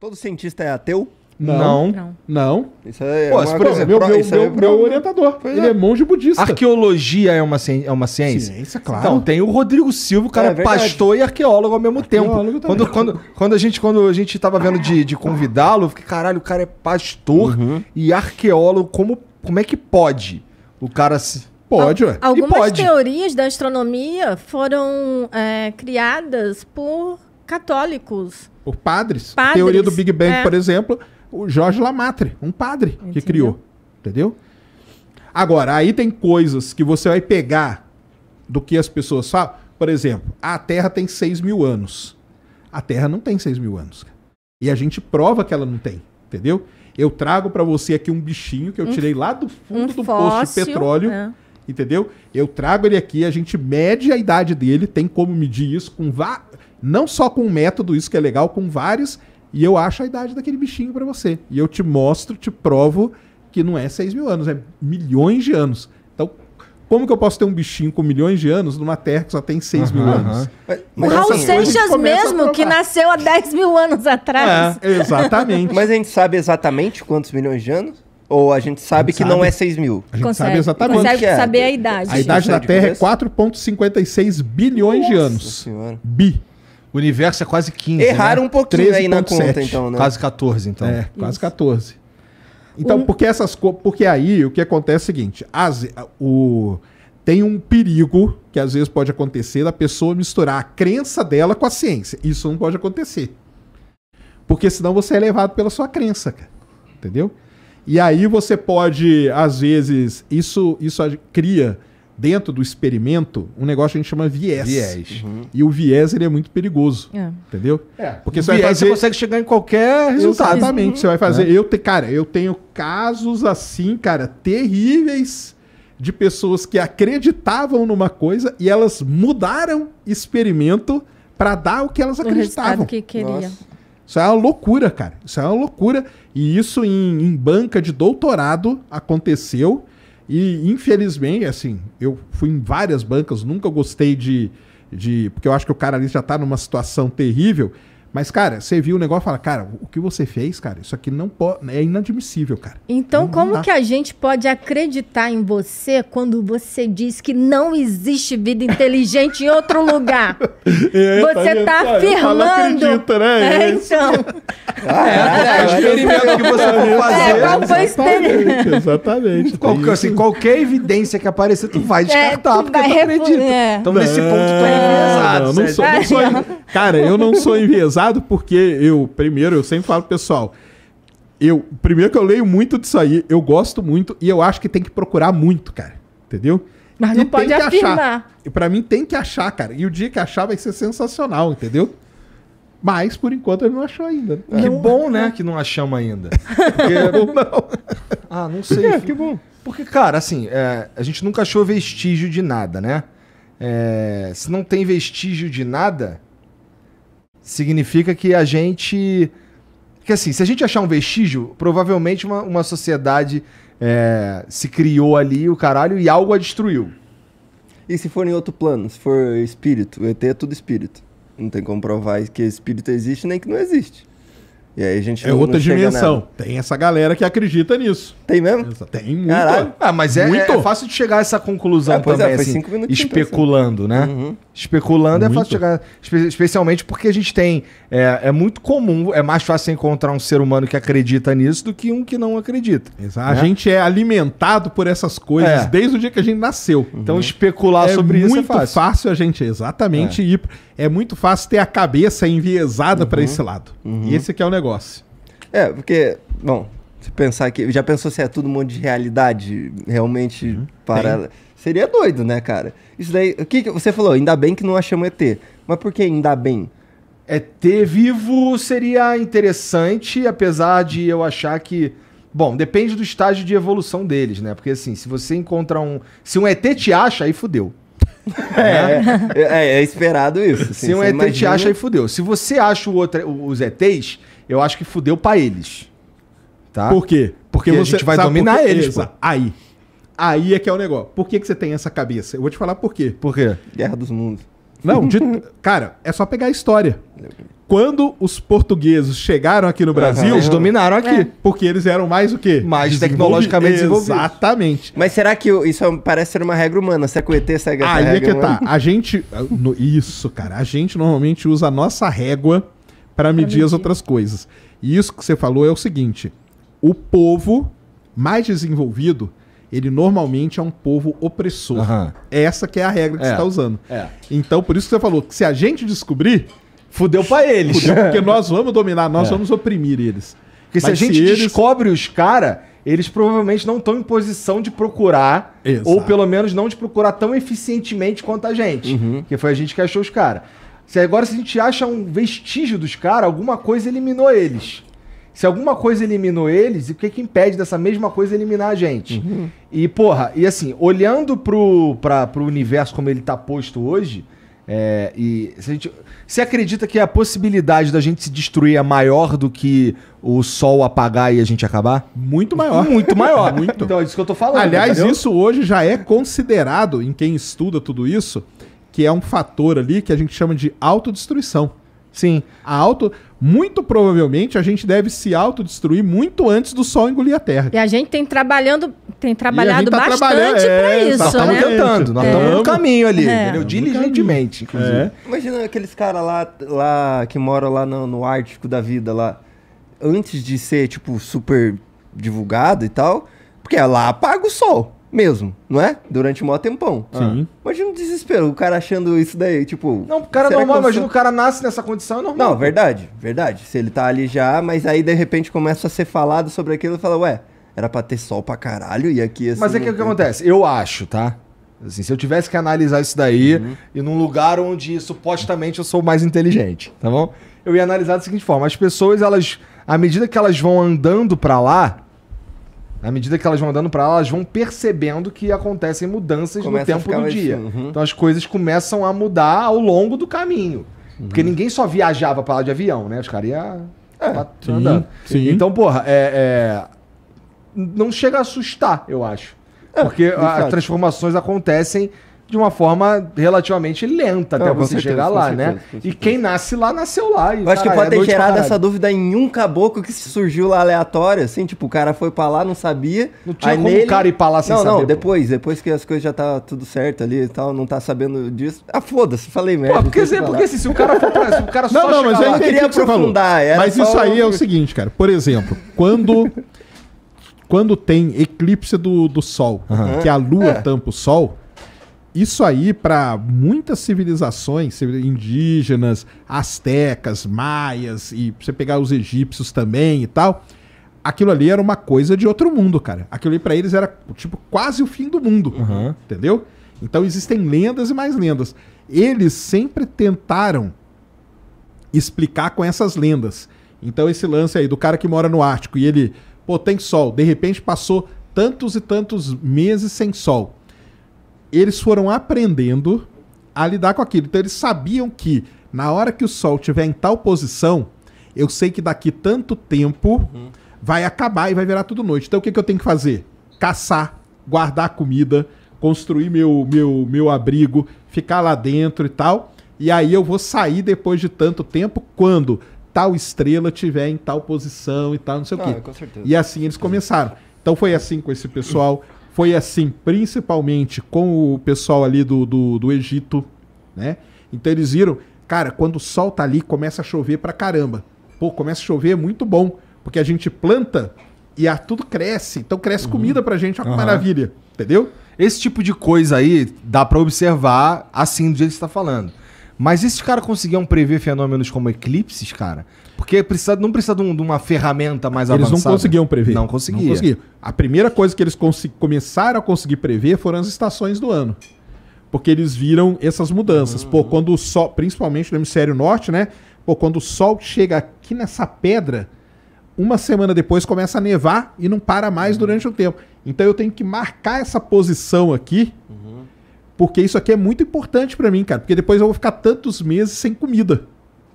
Todo cientista é ateu? Não. Não. Não. Isso é. Pô, uma... por exemplo, meu, meu, é meu, meu orientador. Pois ele é. é. monge budista. Arqueologia é uma, ciência? é uma ciência? Ciência, claro. Então, tem o Rodrigo Silva, o cara é, pastor e arqueólogo ao mesmo arqueólogo tempo. Quando, quando, quando, a gente, quando a gente tava vendo de, de convidá-lo, eu fiquei, caralho, o cara é pastor uhum. e arqueólogo. Como, como é que pode o cara se. Pode, ué. Algumas pode. teorias da astronomia foram é, criadas por católicos. Por padres. padres. Teoria do Big Bang, é. por exemplo, o Jorge Lamatre, um padre que criou. Entendeu? Agora, aí tem coisas que você vai pegar do que as pessoas falam. Por exemplo, a Terra tem 6 mil anos. A Terra não tem 6 mil anos. E a gente prova que ela não tem, entendeu? Eu trago para você aqui um bichinho que eu tirei lá do fundo um do fóssil, poço de petróleo. É entendeu? Eu trago ele aqui, a gente mede a idade dele, tem como medir isso com va... não só com um método, isso que é legal, com vários, e eu acho a idade daquele bichinho para você. E eu te mostro, te provo que não é 6 mil anos, é milhões de anos. Então, como que eu posso ter um bichinho com milhões de anos numa terra que só tem 6 uhum, mil uhum. anos? o então, Raul Seixas mesmo, que nasceu há 10 mil anos atrás. É, exatamente. Mas a gente sabe exatamente quantos milhões de anos? Ou a gente sabe a gente que sabe. não é 6 mil? A gente consegue, sabe exatamente. Consegue é. saber a idade. A idade é da Terra é 4,56 bilhões Nossa de anos. Senhora. Bi. O universo é quase 15. Né? Erraram né? um pouquinho 13. aí na 7. conta, então, né? Quase 14, então. É, Isso. quase 14. Então, um... porque essas Porque aí o que acontece é o seguinte: as, o, tem um perigo que às vezes pode acontecer da pessoa misturar a crença dela com a ciência. Isso não pode acontecer. Porque senão você é levado pela sua crença, cara. Entendeu? E aí você pode, às vezes, isso, isso cria dentro do experimento um negócio que a gente chama viés. viés. Uhum. uhum. E o viés ele é muito perigoso. É. Entendeu? É. Porque você, viés, fazer... você consegue chegar em qualquer resultado. Exatamente. Uhum. Você vai fazer. É. Eu te... Cara, eu tenho casos assim, cara, terríveis de pessoas que acreditavam numa coisa e elas mudaram experimento para dar o que elas acreditavam. O que queriam. Nossa. Isso é uma loucura, cara. Isso é uma loucura. E isso em, em banca de doutorado aconteceu. E infelizmente, assim, eu fui em várias bancas, nunca gostei de, de. Porque eu acho que o cara ali já tá numa situação terrível. Mas, cara, você viu o negócio e fala, cara, o que você fez, cara, isso aqui não pode, é inadmissível, cara. Então, não como dá. que a gente pode acreditar em você quando você diz que não existe vida inteligente em outro lugar? É, tá você está tá afirmando. acredito, né? É, é então. Ah, é, é, é experimento é, que você vai fazer. É, qual foi exatamente, exatamente. Qual, assim, qualquer evidência que aparecer, tu vai descartar, tu porque vai tu acredita. Então, nesse ponto, tu é enviesado. Não, não sou, não sou, cara, eu não sou enviesado engraçado porque eu, primeiro, eu sempre falo, pessoal, eu primeiro que eu leio muito disso aí, eu gosto muito e eu acho que tem que procurar muito, cara. Entendeu? Mas e não pode afirmar. Para mim tem que achar, cara. E o dia que achar vai ser sensacional, entendeu? Mas por enquanto ele não achou ainda. Que bom, né, que não achamos ainda. Porque... não. Ah, não sei. É, que bom. Porque, cara, assim, é, a gente nunca achou vestígio de nada, né? É, se não tem vestígio de nada, significa que a gente. Que assim, se a gente achar um vestígio, provavelmente uma, uma sociedade é, se criou ali, o caralho, e algo a destruiu. E se for em outro plano, se for espírito, o ET é tudo espírito. Não tem como provar que espírito existe nem que não existe. E aí a gente é não, outra não dimensão. Tem essa galera que acredita nisso. Tem mesmo? Tem muito. Caralho. Ah, mas é, muito. é, fácil de chegar a essa conclusão ah, também, é, assim, especulando, né? Uhum. Especulando muito. é fácil chegar. Especialmente porque a gente tem. É, é, muito comum, é mais fácil encontrar um ser humano que acredita nisso do que um que não acredita. Exato. Né? A gente é alimentado por essas coisas é. desde o dia que a gente nasceu. Uhum. Então especular é sobre isso é fácil. fácil a gente, exatamente, é. ir. É muito fácil ter a cabeça enviesada uhum. para esse lado. Uhum. E esse que é o negócio. É, porque, bom, se pensar que. Já pensou se é tudo um monte de realidade realmente uhum. paralela? Seria doido, né, cara? Isso daí. O que, que você falou? Ainda bem que não achamos ET. Mas por que ainda bem? ET vivo seria interessante, apesar de eu achar que. Bom, depende do estágio de evolução deles, né? Porque assim, se você encontra um. Se um ET te acha, aí fudeu. É, é, é, é, esperado isso. Assim, se um ET imagina... te acha, aí fudeu. Se você acha o outro, os ETs, eu acho que fudeu pra eles. Tá? Por quê? Porque, porque a gente vai dominar eles. Pô. Aí. Aí é que é o negócio. Por que, que você tem essa cabeça? Eu vou te falar por quê. Por quê? Guerra dos Mundos. Não, de... cara, é só pegar a história. Quando os portugueses chegaram aqui no Brasil, uhum. eles dominaram aqui, é. porque eles eram mais o quê? Mais Desenvolvi... tecnologicamente desenvolvidos. Exatamente. Mas será que isso é parece ser uma regra humana? Se a ET, segue essa Aí é regra, é que tá. humana? tá. A gente, isso, cara, a gente normalmente usa a nossa régua para medir, medir as outras coisas. E isso que você falou é o seguinte: o povo mais desenvolvido, ele normalmente é um povo opressor. Uhum. Essa que é a regra que é. você está usando. É. Então, por isso que você falou que se a gente descobrir... Fudeu para eles. Fudeu, porque nós vamos dominar, nós é. vamos oprimir eles. Porque Mas se a gente se eles... descobre os caras, eles provavelmente não estão em posição de procurar, Exato. ou pelo menos não de procurar tão eficientemente quanto a gente. Uhum. Que foi a gente que achou os caras. Se agora se a gente acha um vestígio dos caras, alguma coisa eliminou eles. Se alguma coisa eliminou eles, e o que, que impede dessa mesma coisa eliminar a gente? Uhum. E, porra, e assim, olhando pro, pra, pro universo como ele tá posto hoje, é, e se a gente, você acredita que a possibilidade da gente se destruir é maior do que o sol apagar e a gente acabar? Muito maior. Muito maior. Muito. Então é isso que eu tô falando. Aliás, entendeu? isso hoje já é considerado, em quem estuda tudo isso, que é um fator ali que a gente chama de autodestruição. Sim. A auto muito provavelmente a gente deve se autodestruir muito antes do sol engolir a terra. E a gente tem trabalhando, tem trabalhado tá bastante trabalha... É, para isso, nós estamos né? tentando, nós estamos é. no caminho ali, é. entendeu? Diligentemente, inclusive. É. Imagina aqueles caras lá, lá que moram lá no, no Ártico da vida lá, antes de ser tipo super divulgado e tal, porque lá apaga o sol mesmo, não é? Durante um maior tempão. Sim. Ah. Imagina o desespero, o cara achando isso daí, tipo. Não, o cara é normal, imagina o cara nasce nessa condição, é normal. Não, verdade, verdade. Se ele tá ali já, mas aí de repente começa a ser falado sobre aquilo e fala, ué, era pra ter sol pra caralho e aqui assim. Mas é que o que acontece? Eu acho, tá? Assim, se eu tivesse que analisar isso daí uhum. e num lugar onde supostamente eu sou mais inteligente, tá bom? Eu ia analisar da seguinte forma: as pessoas, elas, à medida que elas vão andando para lá, à medida que elas vão andando para lá, elas vão percebendo que acontecem mudanças Começa no tempo do dia. uhum. Então as coisas começam a mudar ao longo do caminho. Uhum. Porque ninguém só viajava para lá de avião, né? Os caras iam é, andando. Sim. Então, porra, é, é, não chega a assustar, eu acho. É, porque as transformações acontecem de uma forma relativamente lenta até ah, você certeza, chegar lá, certeza, né? E quem nasce lá, nasceu lá. E, eu acho que pode é ter gerado essa dúvida em um caboclo que surgiu lá aleatório, assim, tipo, o cara foi pra lá, não sabia. Não tinha aí como nele... o cara ir pra lá sem não, saber. Não, não, depois, depois que as coisas já tá tudo certo ali e tal, não tá sabendo disso. Ah, foda-se, falei merda. Pô, porque, porque, assim, se o cara for pra, se o cara não, só Não, não, mas eu não queria aprofundar. Mas isso aí é o seguinte, cara. Por exemplo, quando quando tem eclipse do, do Sol, uhum. que a Lua é. tampa o Sol, isso aí, para muitas civilizações indígenas, astecas, maias, e você pegar os egípcios também e tal, aquilo ali era uma coisa de outro mundo, cara. Aquilo ali para eles era, tipo, quase o fim do mundo, uhum. entendeu? Então existem lendas e mais lendas. Eles sempre tentaram explicar com essas lendas. Então esse lance aí do cara que mora no Ártico e ele, pô, tem sol, de repente passou tantos e tantos meses sem sol eles foram aprendendo a lidar com aquilo. Então eles sabiam que na hora que o sol estiver em tal posição, eu sei que daqui tanto tempo uhum. vai acabar e vai virar tudo noite. Então o que, que eu tenho que fazer? Caçar, guardar comida, construir meu, meu, meu abrigo, ficar lá dentro e tal. E aí eu vou sair depois de tanto tempo quando tal estrela tiver em tal posição e tal, não sei o ah, quê. E assim eles começaram. Então foi assim com esse pessoal foi assim, principalmente com o pessoal ali do, do, do Egito, né? Então eles viram, cara, quando o sol tá ali, começa a chover pra caramba. Pô, começa a chover, é muito bom, porque a gente planta e a, tudo cresce. Então cresce uhum. comida pra gente, olha que maravilha, entendeu? Esse tipo de coisa aí dá para observar assim do jeito que você tá falando. Mas esses caras conseguiam prever fenômenos como eclipses, cara? Porque precisa, não precisa de, um, de uma ferramenta mais eles avançada. Eles não conseguiam prever. Não conseguiam. Não A primeira coisa que eles começaram a conseguir prever foram as estações do ano. Porque eles viram essas mudanças. Uhum. Pô, hum. quando o sol, principalmente no hemisfério norte, né? Pô, quando o sol chega aqui nessa pedra, uma semana depois começa a nevar e não para mais uhum. durante o tempo. Então eu tenho que marcar essa posição aqui. Uhum porque isso aqui é muito importante para mim, cara. Porque depois eu vou ficar tantos meses sem comida.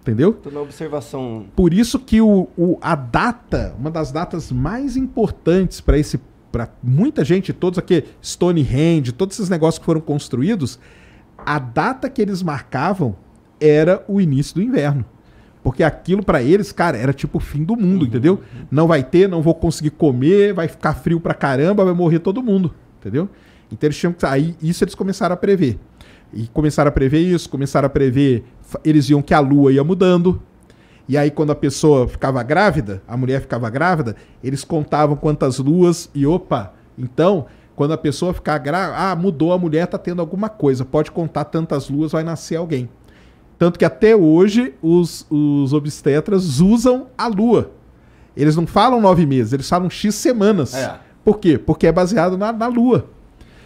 Entendeu? Tô na observação. Por isso que o, o a data, uma das datas mais importantes para esse para muita gente, todos aqui, Stonehenge, todos esses negócios que foram construídos, a data que eles marcavam era o início do inverno. Porque aquilo para eles, cara, era tipo o fim do mundo, uhum, entendeu? Não vai ter, não vou conseguir comer, vai ficar frio pra caramba, vai morrer todo mundo, entendeu? Então eles tinham que. Tá, aí isso eles começaram a prever. E começaram a prever isso, começaram a prever. Eles viam que a lua ia mudando. E aí, quando a pessoa ficava grávida, a mulher ficava grávida, eles contavam quantas luas e opa! Então, quando a pessoa ficar grávida, ah, mudou, a mulher tá tendo alguma coisa, pode contar tantas luas, vai nascer alguém. Tanto que até hoje os, os obstetras usam a lua. Eles não falam nove meses, eles falam X semanas. É. Por quê? Porque é baseado na, na lua.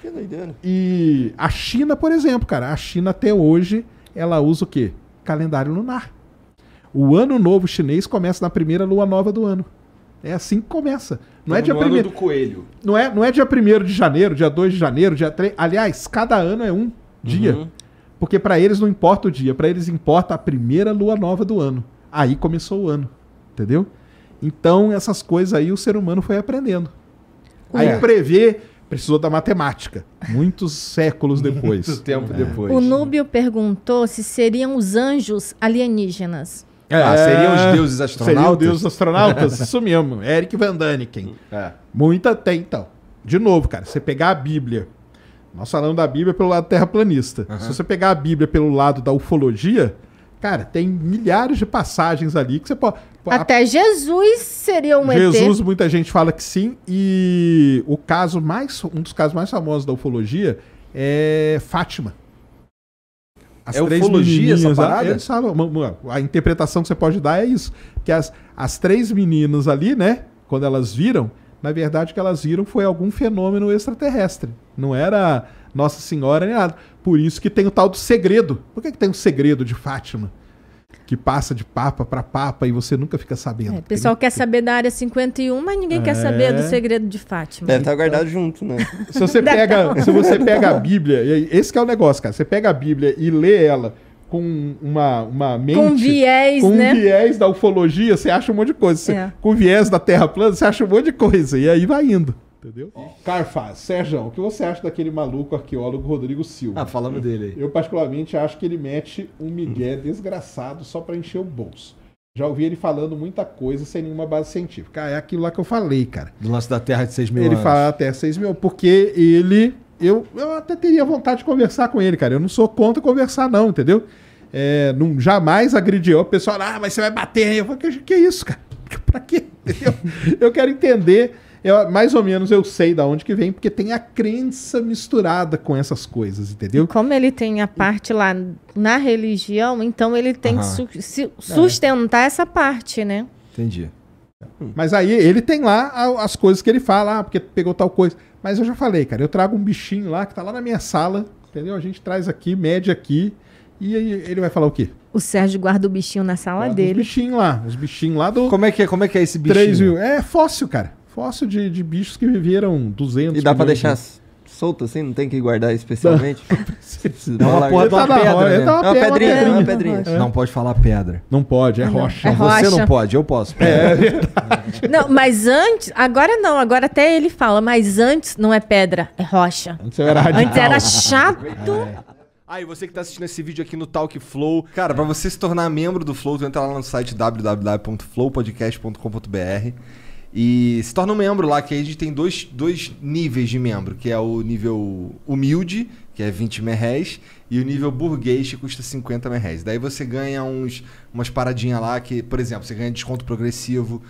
Que é doideira. E a China, por exemplo, cara, a China até hoje, ela usa o quê? Calendário lunar. O ano novo chinês começa na primeira lua nova do ano. É assim que começa. Não é então, dia no primeiro. Ano do coelho. Não é, não é dia 1 de janeiro, dia 2 de janeiro, dia 3. Aliás, cada ano é um dia. Uhum. Porque para eles não importa o dia, para eles importa a primeira lua nova do ano. Aí começou o ano, entendeu? Então, essas coisas aí o ser humano foi aprendendo. É. Aí é. prever precisou da matemática, muitos séculos depois. Muito tempo é. depois. O Núbio perguntou se seriam os anjos alienígenas. É, ah, seriam os deuses astronautas? Seriam deuses astronautas? Isso mesmo. Eric Van Daniken. É. Muita tem, então. De novo, cara, você pegar a Bíblia. Nós falamos da Bíblia pelo lado terraplanista. Uhum. Se você pegar a Bíblia pelo lado da ufologia, Cara, tem milhares de passagens ali que você pode. Até Jesus seria um Jesus, ET. muita gente fala que sim. E o caso mais, um dos casos mais famosos da ufologia é Fátima. As é três ufologia essa parada? Eles a interpretação que você pode dar é isso. Que as, as três meninas ali, né? Quando elas viram, na verdade o que elas viram foi algum fenômeno extraterrestre. Não era Nossa Senhora nem nada. Por isso que tem o tal do segredo. Por que, que tem um segredo de Fátima? Que passa de papa para papa e você nunca fica sabendo. É, o pessoal tem... quer saber da área 51, mas ninguém é... quer saber do é. segredo de Fátima. Deve estar tá guardado junto, né? se você tá pega, se você pega a Bíblia, esse é o negócio, cara. Você pega a Bíblia e lê ela com uma, uma mente. Com viés, com né? Com viés da ufologia, você acha um monte de coisa. Você, é. Com viés da Terra plana, você acha um monte de coisa. E aí vai indo. Entendeu? Carfaz, Sérgio, o que você acha daquele maluco arqueólogo Rodrigo Silva? Ah, falando dele aí. Eu, particularmente, acho que ele mete um migué desgraçado só para encher o bolso. Já ouvi ele falando muita coisa sem nenhuma base científica. Ah, é aquilo lá que eu falei, cara. Do lance da Terra de 6 mil ele anos. Ele fala até 6 mil, porque ele. Eu, eu até teria vontade de conversar com ele, cara. Eu não sou contra conversar, não, entendeu? É, não, jamais agrediu. O pessoal, ah, mas você vai bater aí. Eu falo, que, que é isso, cara? Pra quê? Eu, eu quero entender eu, mais ou menos eu sei da onde que vem, porque tem a crença misturada com essas coisas, entendeu? E como ele tem a parte lá na religião, então ele tem Aham. que su é. sustentar é. essa parte, né? Entendi. Mas aí ele tem lá as coisas que ele fala, ah, porque pegou tal coisa. Mas eu já falei, cara, eu trago um bichinho lá que tá lá na minha sala, entendeu? A gente traz aqui, mede aqui, e aí ele vai falar o quê? O Sérgio guarda o bichinho na sala guarda dele. Os bichinhos lá, os bichinhos lá do. Como é que é, como é, que é esse bichinho? 3 mil. É fóssil, cara. Fóssil de, de bichos que viveram 200 E dá para deixar solto assim? Não tem que guardar especialmente? Não, dá tá tá né? tá é uma uma pedra. pedrinha, uma é pedrinha. É. Não pode falar pedra. Não pode, é rocha. É rocha. É você não pode, eu posso. É, Não, mas antes, agora não, agora até ele fala, mas antes não é pedra, é rocha. Antes era radical. Antes era chato. Ah, e você que está assistindo esse vídeo aqui no Talk Flow, cara, para você se tornar membro do Flow, tu entra lá no site www.flowpodcast.com.br e se torna um membro lá, que aí a gente tem dois, dois níveis de membro, que é o nível humilde, que é 20 merréis, e o nível burguês, que custa 50 merréis. Daí você ganha uns, umas paradinhas lá, que, por exemplo, você ganha desconto progressivo,